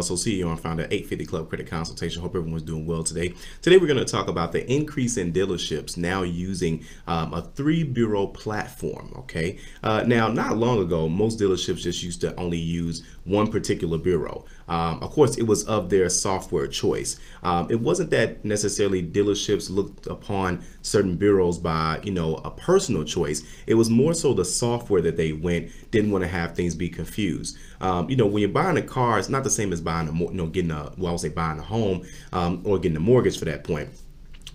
Russell, CEO and founder 850 Club Credit Consultation. Hope everyone's doing well today. Today, we're going to talk about the increase in dealerships now using um, a three bureau platform. Okay. Uh, now, not long ago, most dealerships just used to only use one particular bureau. Um, of course, it was of their software choice. Um, it wasn't that necessarily dealerships looked upon certain bureaus by, you know, a personal choice. It was more so the software that they went, didn't want to have things be confused. Um, you know, when you're buying a car, it's not the same as buying buying a, you know, getting a, well, I would say buying a home um, or getting a mortgage for that point.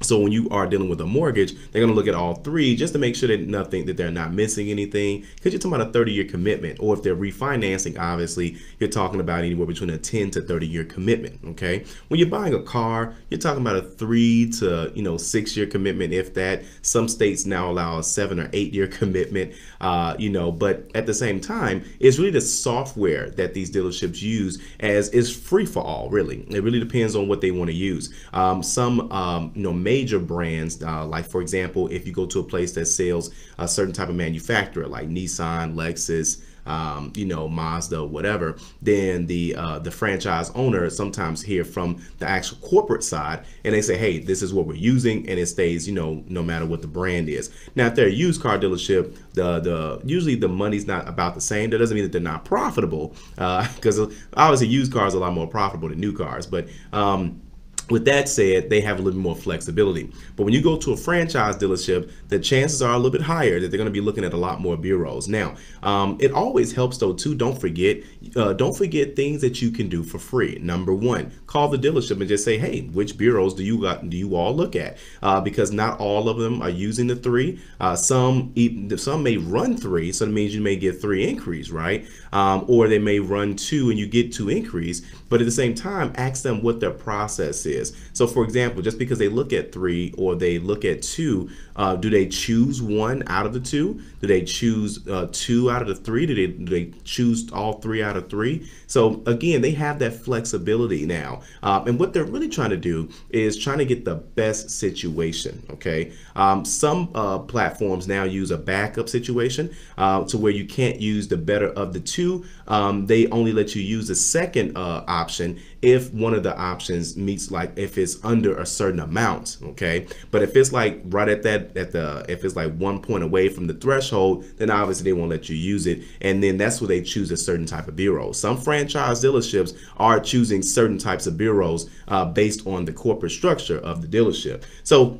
So when you are dealing with a mortgage, they're going to look at all three just to make sure that nothing that they're not missing anything. Because you're talking about a 30-year commitment, or if they're refinancing, obviously you're talking about anywhere between a 10 to 30-year commitment. Okay, when you're buying a car, you're talking about a three to you know six-year commitment, if that. Some states now allow a seven or eight-year commitment. Uh, you know, but at the same time, it's really the software that these dealerships use as is free for all. Really, it really depends on what they want to use. Um, some um, you know major brands, uh, like for example, if you go to a place that sells a certain type of manufacturer like Nissan, Lexus, um, you know, Mazda, whatever, then the uh, the franchise owner sometimes hear from the actual corporate side, and they say, "Hey, this is what we're using," and it stays, you know, no matter what the brand is. Now, if they're a used car dealership, the the usually the money's not about the same. That doesn't mean that they're not profitable, because uh, obviously used cars are a lot more profitable than new cars, but um, with that said, they have a little more flexibility. But when you go to a franchise dealership, the chances are a little bit higher that they're going to be looking at a lot more bureaus. Now, um, it always helps though too. Don't forget, uh, don't forget things that you can do for free. Number one, call the dealership and just say, hey, which bureaus do you got? Do you all look at? Uh, because not all of them are using the three. Uh, some even, some may run three, so that means you may get three increase, right? Um, or they may run two and you get two increase. But at the same time, ask them what their process is is. So for example, just because they look at three or they look at two, uh, do they choose one out of the two? Do they choose uh, two out of the three? Do they, do they choose all three out of three? So again, they have that flexibility now. Um, and what they're really trying to do is trying to get the best situation, okay? Um, some uh, platforms now use a backup situation uh, to where you can't use the better of the two. Um, they only let you use the second uh, option if one of the options meets like like if it's under a certain amount, okay? But if it's like right at that at the if it's like one point away from the threshold, then obviously they won't let you use it. And then that's where they choose a certain type of bureau. Some franchise dealerships are choosing certain types of bureaus uh, based on the corporate structure of the dealership. So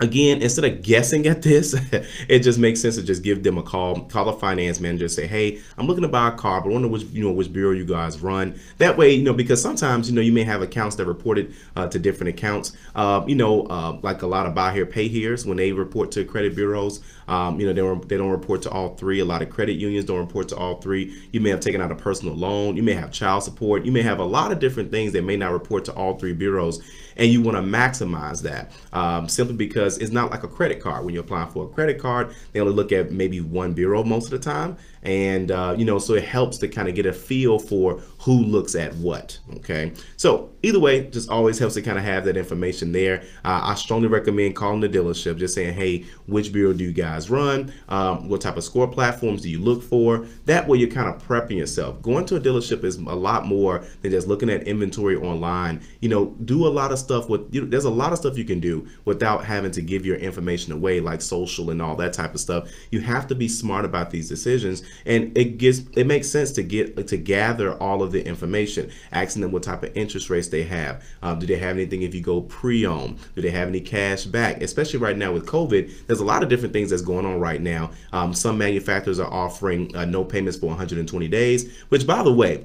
again instead of guessing at this it just makes sense to just give them a call call the finance manager say hey i'm looking to buy a car but I wonder which you know which bureau you guys run that way you know because sometimes you know you may have accounts that reported uh, to different accounts uh, you know uh, like a lot of buy here pay here's when they report to credit bureaus um, you know they don't, they don't report to all three a lot of credit unions don't report to all three you may have taken out a personal loan you may have child support you may have a lot of different things that may not report to all three bureaus and you want to maximize that um, simply because it's not like a credit card. When you're applying for a credit card, they only look at maybe one bureau most of the time, and uh, you know, so it helps to kind of get a feel for who looks at what. Okay, so either way, just always helps to kind of have that information there. Uh, I strongly recommend calling the dealership, just saying, hey, which bureau do you guys run? Um, what type of score platforms do you look for? That way, you're kind of prepping yourself. Going to a dealership is a lot more than just looking at inventory online. You know, do a lot of stuff with you know, there's a lot of stuff you can do without having to give your information away like social and all that type of stuff you have to be smart about these decisions and it gets it makes sense to get to gather all of the information asking them what type of interest rates they have um, do they have anything if you go pre-owned do they have any cash back especially right now with covid there's a lot of different things that's going on right now um, some manufacturers are offering uh, no payments for 120 days which by the way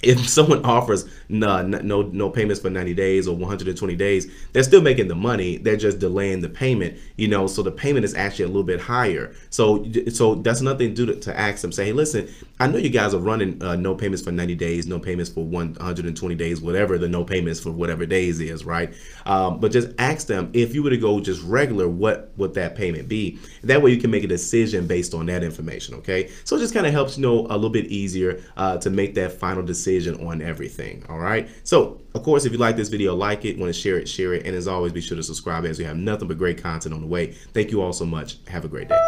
if someone offers no no no payments for 90 days or 120 days they're still making the money they're just delaying the payment you know so the payment is actually a little bit higher so so that's nothing to do to, to ask them say hey listen i know you guys are running uh, no payments for 90 days no payments for 120 days whatever the no payments for whatever days is right um, but just ask them if you were to go just regular what would that payment be that way you can make a decision based on that information okay so it just kind of helps you know a little bit easier uh, to make that final decision decision on everything. All right. So, of course, if you like this video, like it. Want to share it, share it. And as always, be sure to subscribe as we have nothing but great content on the way. Thank you all so much. Have a great day.